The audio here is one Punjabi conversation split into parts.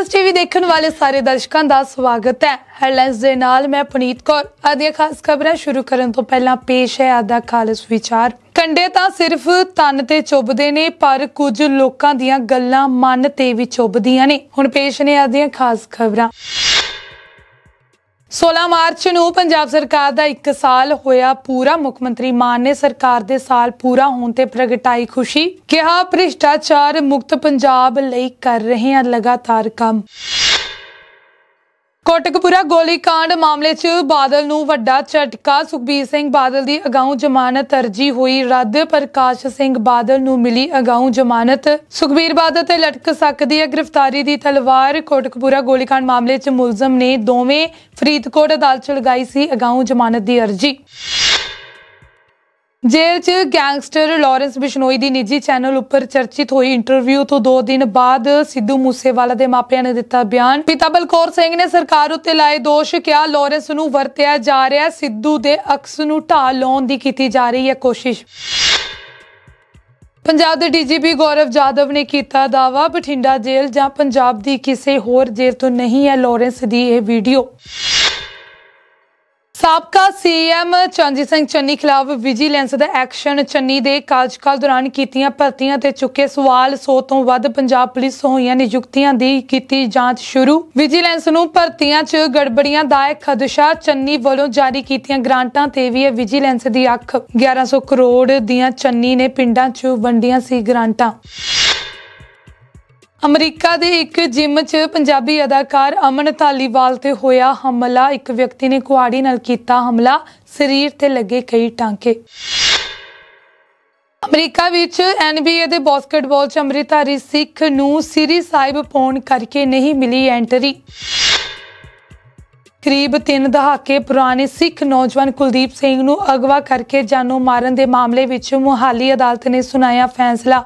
ਹੈਡਲਾਈਨਸ ਟੀਵੀ ਦੇਖਣ ਵਾਲੇ ਸਾਰੇ ਦਰਸ਼ਕਾਂ ਦਾ ਸਵਾਗਤ ਹੈ ਹੈਡਲਾਈਨਸ ਦੇ ਨਾਲ ਮੈਂ ਪੁਨੀਤ ਕੌਰ ਅਧਿਆ ਖਾਸ ਖਬਰਾਂ ਸ਼ੁਰੂ ਕਰਨ ਤੋਂ ਪਹਿਲਾਂ ਪੇਸ਼ ਹੈ ਆਦਾ ਖਾਲਸ ਵਿਚਾਰ ਕੰਡੇ ਤਾਂ ਸਿਰਫ ਤਨ ਤੇ ਚੁੱਭਦੇ ਨੇ ਪਰ ਕੁਝ ਲੋਕਾਂ ਦੀਆਂ ਗੱਲਾਂ ਮਨ ਤੇ ਵੀ ਚੁੱਭਦੀਆਂ ਨੇ ਹੁਣ ਪੇਸ਼ ਨੇ ਆਦੀਆਂ ਖਾਸ ਖਬਰਾਂ 16 ਮਾਰਚ ਨੂੰ ਪੰਜਾਬ ਸਰਕਾਰ ਦਾ 1 ਸਾਲ ਹੋਇਆ ਪੂਰਾ ਮੁੱਖ ਮੰਤਰੀ ਮਾਨ ਨੇ ਸਰਕਾਰ ਦੇ ਸਾਲ ਪੂਰਾ ਹੋਣ ਤੇ ਪ੍ਰਗਟਾਈ ਖੁਸ਼ੀ ਕਿਹਾ ਭ੍ਰਿਸ਼ਟਾਚਾਰ ਮੁਕਤ ਪੰਜਾਬ ਲਈ ਕਰ ਰਹੇ ਹਾਂ ਲਗਾਤਾਰ ਕੰਮ ਕੋਟਕਪੁਰਾ ਗੋਲੀकांड ਮਾਮਲੇ 'ਚ ਬਾਦਲ ਨੂੰ ਵੱਡਾ ਝਟਕਾ ਸੁਖਬੀਰ ਸਿੰਘ ਬਾਦਲ ਦੀ ਅਗਾਊਂ ਜ਼ਮਾਨਤ ਅਰਜੀ ਹੋਈ ਰੱਦ ਪ੍ਰਕਾਸ਼ ਸਿੰਘ ਬਾਦਲ ਨੂੰ ਮਿਲੀ ਅਗਾਊਂ ਜ਼ਮਾਨਤ ਸੁਖਬੀਰ ਬਾਦਲ ਤੇ ਲਟਕ ਸਕਦੀ ਹੈ ਗ੍ਰਿਫਤਾਰੀ ਦੀ ਤਲਵਾਰ ਕੋਟਕਪੁਰਾ ਗੋਲੀकांड ਮਾਮਲੇ 'ਚ ਮੁਲਜ਼ਮ ਨੇ ਦੋਵੇਂ ਫਰੀਦਕੋਟ ਅਦਾਲਤ 'ਚ ਲਗਾਈ ਸੀ ਅਗਾਊਂ ਜ਼ਮਾਨਤ ਦੀ ਅਰਜੀ ਜੇਲ੍ਹ 'ਚ ਗੈਂਗਸਟਰ ਲਾਰੈਂਸ ਬਿਸ਼ਨੋਈ ਦੀ ਨਿੱਜੀ ਚੈਨਲ ਉੱਪਰ ਚਰਚਿਤ ਹੋਈ ਇੰਟਰਵਿਊ ਤੋਂ 2 ਦਿਨ ਬਾਅਦ ਸਿੱਧੂ ਮੂਸੇਵਾਲਾ ਦੇ ਮਾਪਿਆਂ ਨੇ ਦਿੱਤਾ ਬਿਆਨ ਪਿਤਾ ਬਲਕੌਰ ਸਿੰਘ ਨੇ ਸਰਕਾਰ ਉੱਤੇ ਲਾਏ ਦੋਸ਼ ਕਿਹਾ ਲਾਰੈਂਸ ਨੂੰ ਵਰਤਿਆ ਜਾ ਰਿਹਾ ਸਿੱਧੂ ਦੇ ਅਕਸ ਨੂੰ ਢਾਹ ਲਾਉਣ ਦੀ ਕੀਤੀ ਜਾ ਰਹੀ ਹੈ ਕੋਸ਼ਿਸ਼ ਪੰਜਾਬ ਦੇ ਡੀਜੀਪੀ ਗੌਰਵ ਜਾਦਵ ਨੇ ਕੀਤਾ ਦਾਵਾ ਬਠਿੰਡਾ ਜੇਲ੍ਹ ਜਾਂ ਪੰਜਾਬ ਦੀ ਕਿਸੇ ਹੋਰ ਜੇਲ੍ਹ ਤੋਂ ਨਹੀਂ ਹੈ ਲਾਰੈਂਸ ਦੀ ਇਹ ਵੀਡੀਓ ਸਾਬਕਾ ਸੀਐਮ ਚੰਜੀ ਸਿੰਘ ਚੰਨੀ ਖਿਲਾਫ ਵਿਜੀਲੈਂਸ ਦਾ ਐਕਸ਼ਨ ਚੰਨੀ ਦੇ ਕਾਰਜਕਾਲ ਦੌਰਾਨ ਕੀਤੀਆਂ ਭਰਤੀਆਂ ਤੇ ਚੁੱਕੇ ਸਵਾਲ 100 ਤੋਂ ਵੱਧ ਪੰਜਾਬ ਪੁਲਿਸ ਹੋਈਆਂ ਨਿਯੁਕਤੀਆਂ ਦੀ ਕੀਤੀ ਜਾਂਚ ਸ਼ੁਰੂ ਵਿਜੀਲੈਂਸ ਨੂੰ ਭਰਤੀਆਂ 'ਚ ਗੜਬੜੀਆਂ ਦਾ ਖਦਸ਼ਾ ਚੰਨੀ ਵੱਲੋਂ ਜਾਰੀ ਕੀਤੀਆਂ ਗ੍ਰਾਂਟਾਂ ਤੇ ਵੀ ਹੈ ਵਿਜੀਲੈਂਸ ਦੀ ਅੱਖ 1100 ਕਰੋੜ ਦੀਆਂ ਚੰਨੀ ਨੇ ਪਿੰਡਾਂ 'ਚ ਵੰਡੀਆਂ ਸੀ ਗ੍ਰਾਂਟਾਂ ਅਮਰੀਕਾ ਦੇ ਇੱਕ ਜਿਮ 'ਚ ਪੰਜਾਬੀ ਅਦਾਕਾਰ ਅਮਨ ਧਾਲੀਵਾਲ ਤੇ ਹੋਇਆ ਹਮਲਾ ਇੱਕ ਵਿਅਕਤੀ ਨੇ ਕੁਹਾੜੀ ਨਾਲ ਕੀਤਾ ਹਮਲਾ ਸਰੀਰ ਤੇ ਲੱਗੇ ਕਈ ਟਾਂਕੇ ਅਮਰੀਕਾ ਵਿੱਚ ਐਨਬੀਏ ਦੇ ਬਾਸਕਟਬਾਲ 'ਚ ਅਮ੍ਰਿਤਾਰੀ ਸਿੱਖ ਨੂੰ ਸਿਰੀ ਸਾਹਿਬ ਪੌਣ ਕਰਕੇ ਨਹੀਂ ਮਿਲੀ ਐਂਟਰੀ ਕਰੀਬ 3 ਦਹਾਕੇ ਪੁਰਾਣੇ ਸਿੱਖ ਨੌਜਵਾਨ ਕੁਲਦੀਪ ਸਿੰਘ ਨੂੰ ਅਗਵਾ ਕਰਕੇ ਜਾਨੋਂ ਮਾਰਨ ਦੇ ਮਾਮਲੇ ਵਿੱਚ ਮੁਹਾਲੀ ਅਦਾਲਤ ਨੇ ਸੁਣਾਇਆ ਫੈਸਲਾ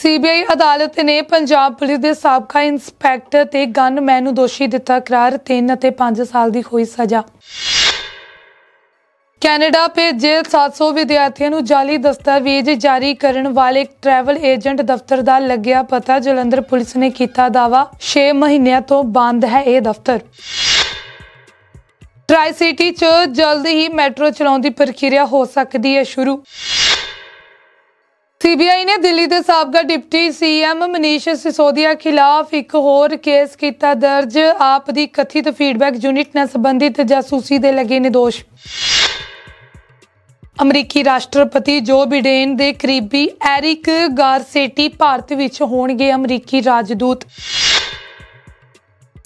ਸੀਬੀਆਈ ਅਦਾਲਤ ਨੇ ਪੰਜਾਬ ਪੁਲਿਸ ਦੇ ਸਾਬਕਾ ਇੰਸਪੈਕਟਰ ਤੇ ਗਨਮੈਨ ਨੂੰ ਦੋਸ਼ੀ ਦਿੱਤਾ ਕਰਾਰ 3 ਅਤੇ 5 ਸਾਲ ਦੀ ਹੋਈ ਸਜ਼ਾ ਕੈਨੇਡਾ ਭੇਜੇ 700 ਵਿਦਿਆਰਥੀਆਂ ਨੂੰ ਜਾਲੀ ਦਸਤਾਵੇਜ਼ ਜਾਰੀ ਕਰਨ ਵਾਲੇ ਟਰੈਵਲ ਏਜੰਟ ਦਫ਼ਤਰ ਦਾ ਲੱਗਿਆ ਪਤਾ ਜਲੰਧਰ ਪੁਲਿਸ ਨੇ ਕੀਤਾ ਦਾਵਾ 6 ਮਹੀਨਿਆਂ ਤੋਂ ਬੰਦ ਹੈ ਇਹ ਦਫ਼ਤਰ ਟ੍ਰਾਈ ਸਿਟੀ 'ਚ ਜਲਦ ਹੀ ਮੈਟਰੋ ਚਲਾਉਣ ਦੀ ਪ੍ਰਕਿਰਿਆ ਹੋ ਸਕਦੀ ਹੈ ਸ਼ੁਰੂ ਸੀਬੀਆਈ ਨੇ ਦਿੱਲੀ ਦੇ ਸਾਬਕਾ ਡਿਪਟੀ ਸੀਐਮ ਮਨੀਸ਼ ਸਿਸੋਦੀਆ ਖਿਲਾਫ ਇੱਕ ਹੋਰ ਕੇਸ ਕੀਤਾ ਦਰਜ ਆਪ ਦੀ ਕਥਿਤ ਫੀਡਬੈਕ ਯੂਨਿਟ ਨਾਲ ਸੰਬੰਧਿਤ ਜਾਸੂਸੀ ਦੇ ਲੱਗੇ ਨੇ ਦੋਸ਼ ਅਮਰੀਕੀ ਰਾਸ਼ਟਰਪਤੀ ਜੋ ਬਿਡੇਨ ਦੇ ਕਰੀਬੀ ਐਰਿਕ ਗਾਰਸੇਟੀ ਭਾਰਤ ਵਿੱਚ ਹੋਣਗੇ ਅਮਰੀਕੀ ਰਾਜਦੂਤ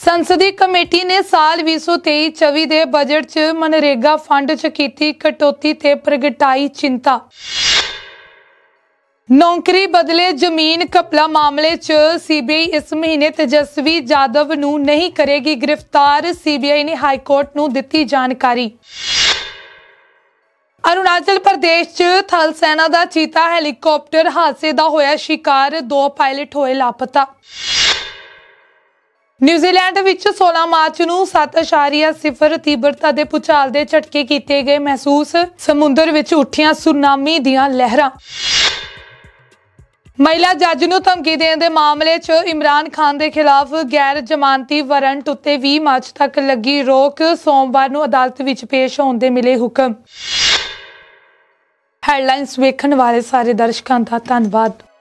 ਸੰਸਦੀ ਕਮੇਟੀ ਨੇ ਸਾਲ 2023-24 ਦੇ ਬਜਟ 'ਚ ਮਨਰੇਗਾ ਫੰਡ 'ਚ ਕੀਤੀ ਕਟੌਤੀ ਤੇ ਪ੍ਰਗਟਾਈ ਚਿੰਤਾ ਨੌਕਰੀ ਬਦਲੇ ਜ਼ਮੀਨ ਕਪਲਾ ਮਾਮਲੇ 'ਚ ਸੀਬੀਆਈ ਇਸ ਮਹੀਨੇ ਤੇਜਸਵੀ ਜਾਦਵ ਨੂੰ ਨਹੀਂ ਕਰੇਗੀ ਗ੍ਰਿਫਤਾਰ ਸੀਬੀਆਈ ਨੇ ਹਾਈ ਕੋਰਟ ਨੂੰ ਦਿੱਤੀ ਜਾਣਕਾਰੀ ਅਰੁਣਾਚਲ ਪ੍ਰਦੇਸ਼ 'ਚ ਥਲ ਸੈਨਾ ਦਾ ਚੀਤਾ ਹੈਲੀਕਾਪਟਰ ਹਾਦਸੇ ਦਾ ਹੋਇਆ ਸ਼ਿਕਾਰ ਦੋ ਪਾਇਲਟ ਹੋਏ ਲਾਪਤਾ ਨਿਊਜ਼ੀਲੈਂਡ ਵਿੱਚ 16 ਮਾਰਚ ਨੂੰ 7.0 ਤੀਬਰਤਾ ਦੇ ਪੁਚਾਲ ਦੇ ਝਟਕੇ ਕੀਤੇ ਗਏ ਮਹਿਸੂਸ ਸਮੁੰਦਰ ਵਿੱਚ ਉੱਠੀਆਂ ਸੁਨਾਮੀ ਦੀਆਂ ਲਹਿਰਾਂ ਮਹਿਲਾ ਜੱਜ ਨੂੰ ਧਮਕੀ ਦੇਣ ਦੇ ਮਾਮਲੇ 'ਚ ਇਮਰਾਨ ਖਾਨ ਦੇ ਖਿਲਾਫ ਗੈਰ ਜ਼ਮਾਨਤੀ ਵਾਰੰਟ ਉੱਤੇ 20 ਮਾਰਚ ਤੱਕ ਲੱਗੀ ਰੋਕ ਸੋਮਵਾਰ ਨੂੰ ਅਦਾਲਤ ਵਿੱਚ ਪੇਸ਼ ਹੋਣ ਦੇ ਮਿਲੇ ਹੁਕਮ ਹੈਡਲਾਈਨਸ ਵੇਖਣ ਵਾਲੇ ਸਾਰੇ ਦਰਸ਼ਕਾਂ ਦਾ ਧੰਨਵਾਦ